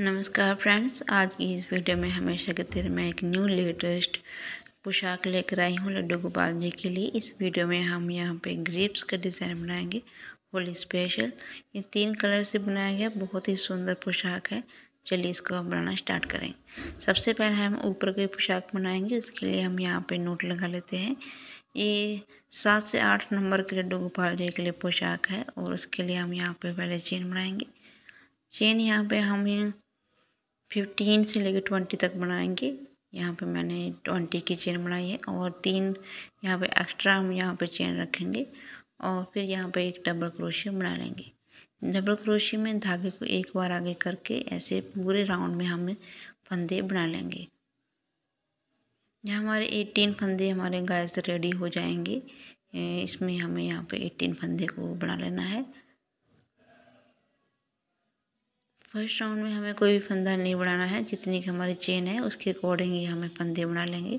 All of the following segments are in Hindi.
नमस्कार फ्रेंड्स आज की इस वीडियो में हमेशा की तरह मैं एक न्यू लेटेस्ट पोशाक लेकर आई हूँ लड्डू गोपाल जी के लिए इस वीडियो में हम यहाँ पे ग्रेप्स का डिज़ाइन बनाएंगे होली स्पेशल ये तीन कलर से बनाया गया बहुत ही सुंदर पोशाक है चलिए इसको हम बनाना स्टार्ट करेंगे सबसे पहले हम ऊपर की पोशाक बनाएंगे उसके लिए हम यहाँ पे नोट लगा लेते हैं ये सात से आठ नंबर के लड्डू गोपाल जी के लिए पोशाक है और उसके लिए हम यहाँ पे पहले चेन बनाएंगे चेन यहाँ पे हम फिफ्टीन से लेकर ट्वेंटी तक बनाएंगे यहाँ पे मैंने ट्वेंटी की चेन बनाई है और तीन यहाँ पे एक्स्ट्रा हम यहाँ पे चेन रखेंगे और फिर यहाँ पे एक डबल क्रोशिया बना लेंगे डबल क्रोशिया में धागे को एक बार आगे करके ऐसे पूरे राउंड में हम फंदे बना लेंगे यहाँ हमारे एटीन फंदे हमारे गाय से रेडी हो जाएंगे इसमें हमें यहाँ पे एटीन फंदे को बना लेना है फर्स्ट राउंड में हमें कोई भी फंदा नहीं बढ़ाना है जितनी की हमारी चेन है उसके अकॉर्डिंग ही हमें फंदे बना लेंगे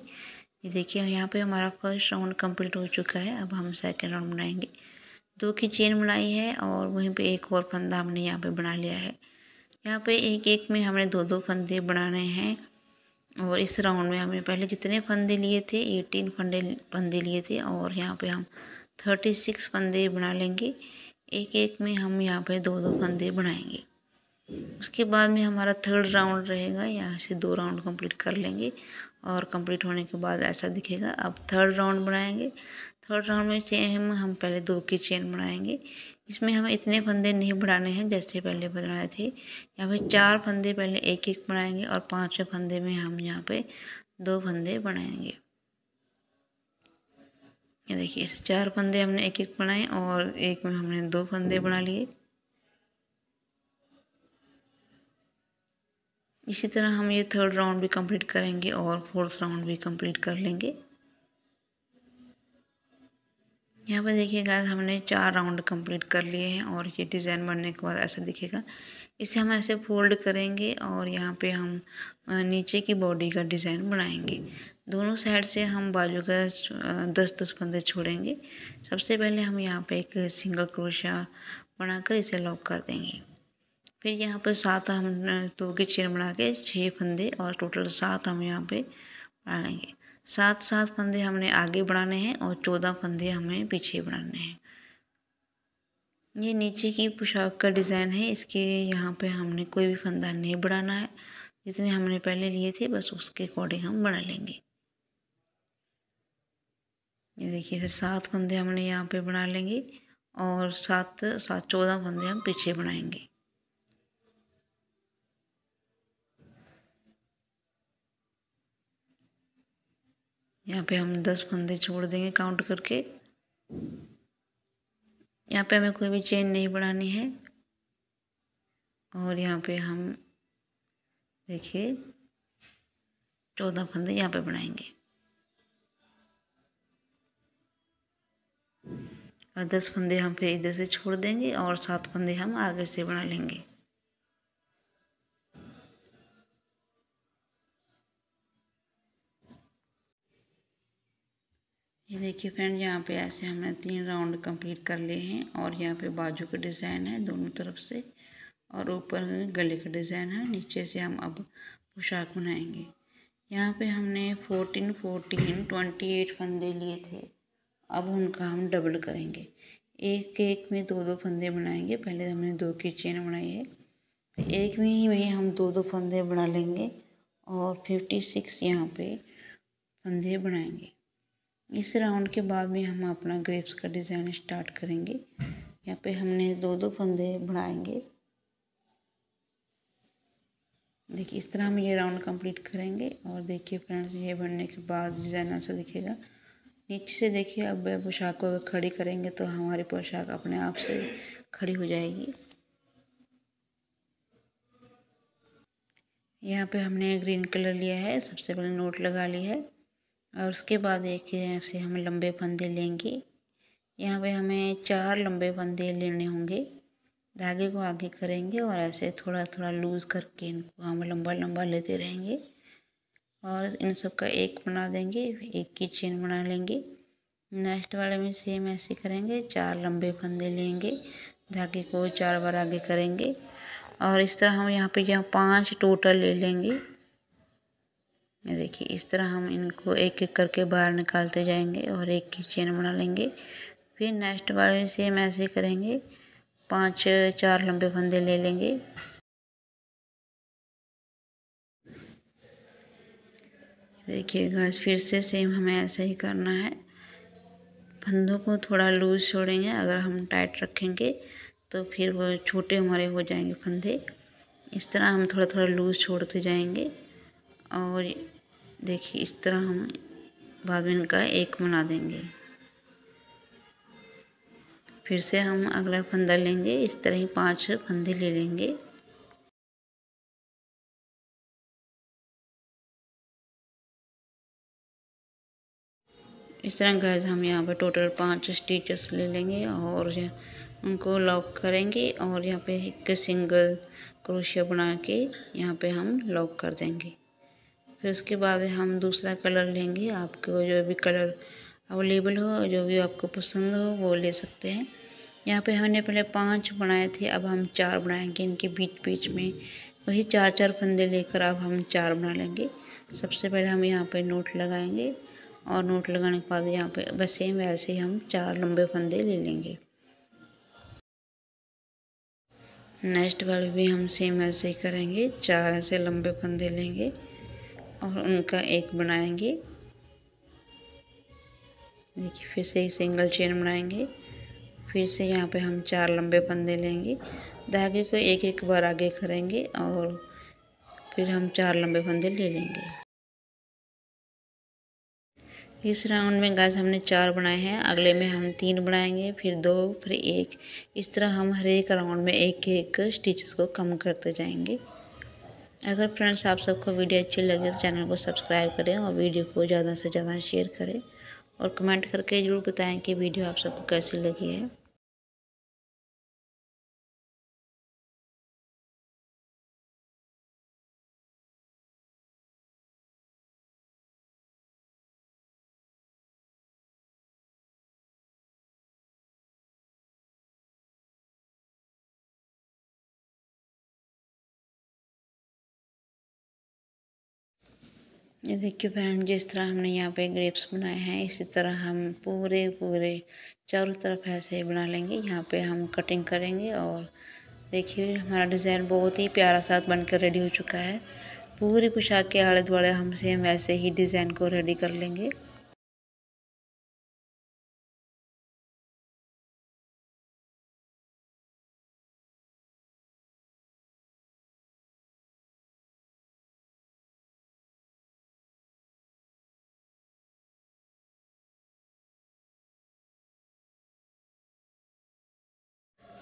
ये देखिए यहाँ पे हमारा फर्स्ट राउंड कंप्लीट हो चुका है अब हम सेकंड राउंड बनाएंगे दो की चेन बनाई है और वहीं पे एक और फंदा हमने यहाँ पे बना लिया है यहाँ पे एक एक में हमने दो दो फंदे बनाने हैं और इस राउंड में हमने पहले जितने फंदे लिए थे एटीन फंदे फंदे लिए थे और यहाँ पर हम थर्टी सिक्स फंदे बना लेंगे एक एक में हम यहाँ पर दो दो फंदे बनाएंगे उसके बाद में हमारा थर्ड राउंड रहेगा यहाँ से दो राउंड कंप्लीट कर लेंगे और कंप्लीट होने के बाद ऐसा दिखेगा अब थर्ड राउंड बनाएंगे थर्ड राउंड में सेम हम हम पहले दो की चेन बनाएंगे इसमें हमें इतने फंदे नहीं बढ़ाने हैं जैसे पहले बनाए थे यहाँ पे चार फंदे पहले एक एक बनाएंगे और पांचवें फंदे में हम यहाँ पे दो फंदे बनाएंगे ये देखिए ऐसे चार फंदे हमने एक एक बनाए और एक में हमने दो फंदे बना लिए इसी तरह हम ये थर्ड राउंड भी कंप्लीट करेंगे और फोर्थ राउंड भी कंप्लीट कर लेंगे यहाँ पर देखिए गैस हमने चार राउंड कंप्लीट कर लिए हैं और ये डिज़ाइन बनने के बाद ऐसा दिखेगा इसे हम ऐसे फोल्ड करेंगे और यहाँ पे हम नीचे की बॉडी का डिज़ाइन बनाएंगे दोनों साइड से हम बाजू का दस दस बंदे छोड़ेंगे सबसे पहले हम यहाँ पे एक सिंगल क्रोशा बनाकर इसे लॉक कर देंगे फिर यहाँ पर सात हम दो के चेन बना के छः फंदे और टोटल सात हम यहाँ पे बना लेंगे सात सात फंदे हमने आगे बढ़ाने हैं और चौदह फंदे हमें पीछे बढ़ाने हैं ये नीचे की पोशाक का डिज़ाइन है इसके यहाँ पे हमने कोई भी फंदा नहीं बढ़ाना है जितने हमने पहले लिए थे बस उसके अकॉर्डिंग हम बढ़ा लेंगे ये देखिए फिर सात फंदे हमने यहाँ पे बना लेंगे और सात सात चौदह फंदे हम पीछे बनाएंगे यहाँ पे हम दस फंदे छोड़ देंगे काउंट करके यहाँ पे हमें कोई भी चेन नहीं बढ़ानी है और यहाँ पे हम देखिए चौदह फंदे यहाँ पे बनाएंगे और दस फंदे हम फिर इधर से छोड़ देंगे और सात फंदे हम आगे से बना लेंगे देखिए फ्रेंड यहाँ पे ऐसे हमने तीन राउंड कंप्लीट कर लिए हैं और यहाँ पे बाजू का डिज़ाइन है दोनों तरफ से और ऊपर गले का डिज़ाइन है नीचे से हम अब पोशाक बनाएंगे यहाँ पे हमने फोर्टीन फोर्टीन ट्वेंटी एट फंदे लिए थे अब उनका हम डबल करेंगे एक एक में दो दो फंदे बनाएंगे पहले हमने दो की चेन बनाई है एक में ही में हम दो दो फंदे बना लेंगे और फिफ्टी सिक्स यहाँ पे फंदे बनाएंगे इस राउंड के बाद में हम अपना ग्रेप्स का डिज़ाइन स्टार्ट करेंगे यहाँ पे हमने दो दो फंदे बढ़ाएंगे देखिए इस तरह हम ये राउंड कंप्लीट करेंगे और देखिए फ्रेंड्स ये बनने के बाद डिज़ाइन ऐसा दिखेगा नीचे से देखिए अब पोशाक को अगर खड़ी करेंगे तो हमारी पोशाक अपने आप से खड़ी हो जाएगी यहाँ पे हमने ग्रीन कलर लिया है सबसे पहले नोट लगा ली है और उसके बाद एक से हम लंबे फंदे लेंगे यहाँ पे हमें चार लंबे फंदे लेने होंगे धागे को आगे करेंगे और ऐसे थोड़ा थोड़ा लूज़ करके इनको हम लंबा लंबा लेते रहेंगे और इन सब का एक बना देंगे एक की चेन बना लेंगे नेक्स्ट वाले में सेम ऐसे करेंगे चार लंबे फंदे लेंगे धागे को चार बार आगे करेंगे और इस तरह हम यहाँ पे यहाँ पांच टोटल ले लेंगे ये देखिए इस तरह हम इनको एक एक करके बाहर निकालते जाएंगे और एक की चेन बना लेंगे फिर नेक्स्ट बार सेम ऐसे करेंगे पांच चार लंबे फंदे ले लेंगे देखिए गाइस फिर से सेम हमें ऐसे ही करना है फंदों को थोड़ा लूज छोड़ेंगे अगर हम टाइट रखेंगे तो फिर वो छोटे हमारे हो जाएंगे फंदे इस तरह हम थोड़ा थोड़ा लूज छोड़ते जाएंगे और देखिए इस तरह हम भादविन का एक बना देंगे फिर से हम अगला फंदा लेंगे इस तरह ही पांच फंदे ले लेंगे इस तरह गैस हम यहाँ पर टोटल पांच स्टिचेस ले लेंगे और उनको लॉक करेंगे और यहाँ पे एक सिंगल क्रोशिया बना के यहाँ पे हम लॉक कर देंगे फिर उसके बाद हम दूसरा कलर लेंगे आपको जो भी कलर अवेलेबल हो जो भी आपको पसंद हो वो ले सकते हैं यहाँ पे हमने पहले पांच बनाए थे अब हम चार बनाएंगे इनके बीच बीच में वही चार चार फंदे लेकर अब हम चार बना लेंगे सबसे पहले हम यहाँ पे नोट लगाएंगे और नोट लगाने के बाद यहाँ पे वैसे वैसे हम चार लंबे फंदे ले लेंगे नेक्स्ट वाले भी हम सेम ऐसे ही करेंगे चार ऐसे लंबे फंदे लेंगे और उनका एक बनाएंगे देखिए फिर से एक सिंगल चेन बनाएंगे फिर से यहाँ पे हम चार लंबे फंदे लेंगे धागे को एक एक बार आगे करेंगे और फिर हम चार लंबे फंदे ले लेंगे इस राउंड में गाज हमने चार बनाए हैं अगले में हम तीन बनाएंगे फिर दो फिर एक इस तरह हम हर एक राउंड में एक एक स्टिचेस को कम करते जाएंगे अगर फ्रेंड्स आप सबको वीडियो अच्छी लगे तो चैनल को सब्सक्राइब करें और वीडियो को ज़्यादा से ज़्यादा शेयर करें और कमेंट करके ज़रूर बताएं कि वीडियो आप सबको कैसी लगी है ये देखिए फ्रेंड जिस तरह हमने यहाँ पे ग्रेप्स बनाए हैं इसी तरह हम पूरे पूरे चारों तरफ ऐसे ही बना लेंगे यहाँ पे हम कटिंग करेंगे और देखिए हमारा डिज़ाइन बहुत ही प्यारा सा बनकर रेडी हो चुका है पूरी पोशाक के आड़े दुआड़े हम सेम वैसे ही डिज़ाइन को रेडी कर लेंगे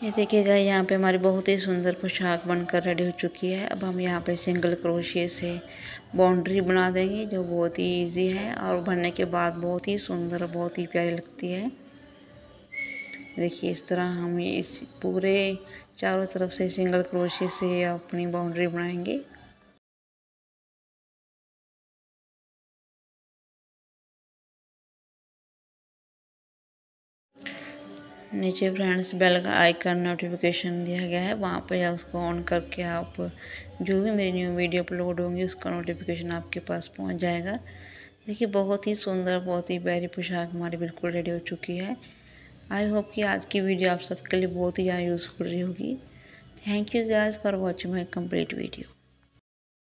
ये देखिए गाइस यहाँ पे हमारी बहुत ही सुंदर पोशाक बनकर रेडी हो चुकी है अब हम यहाँ पे सिंगल क्रोशिए से बाउंड्री बना देंगे जो बहुत ही इजी है और बनने के बाद बहुत ही सुंदर बहुत ही प्यारी लगती है देखिए इस तरह हम इस पूरे चारों तरफ से सिंगल क्रोशिए से अपनी बाउंड्री बनाएंगे नीचे फ्रेंड्स बेल का आइकन नोटिफिकेशन दिया गया है वहाँ पर उसको ऑन करके आप जो भी मेरी न्यू वीडियो अपलोड होंगी उसका नोटिफिकेशन आपके पास पहुँच जाएगा देखिए बहुत ही सुंदर बहुत ही बैरी पोशाक हमारी बिल्कुल रेडी हो चुकी है आई होप कि आज की वीडियो आप सबके लिए बहुत ही ज़्यादा यूज़फुल रही होगी thank you guys for watching my complete video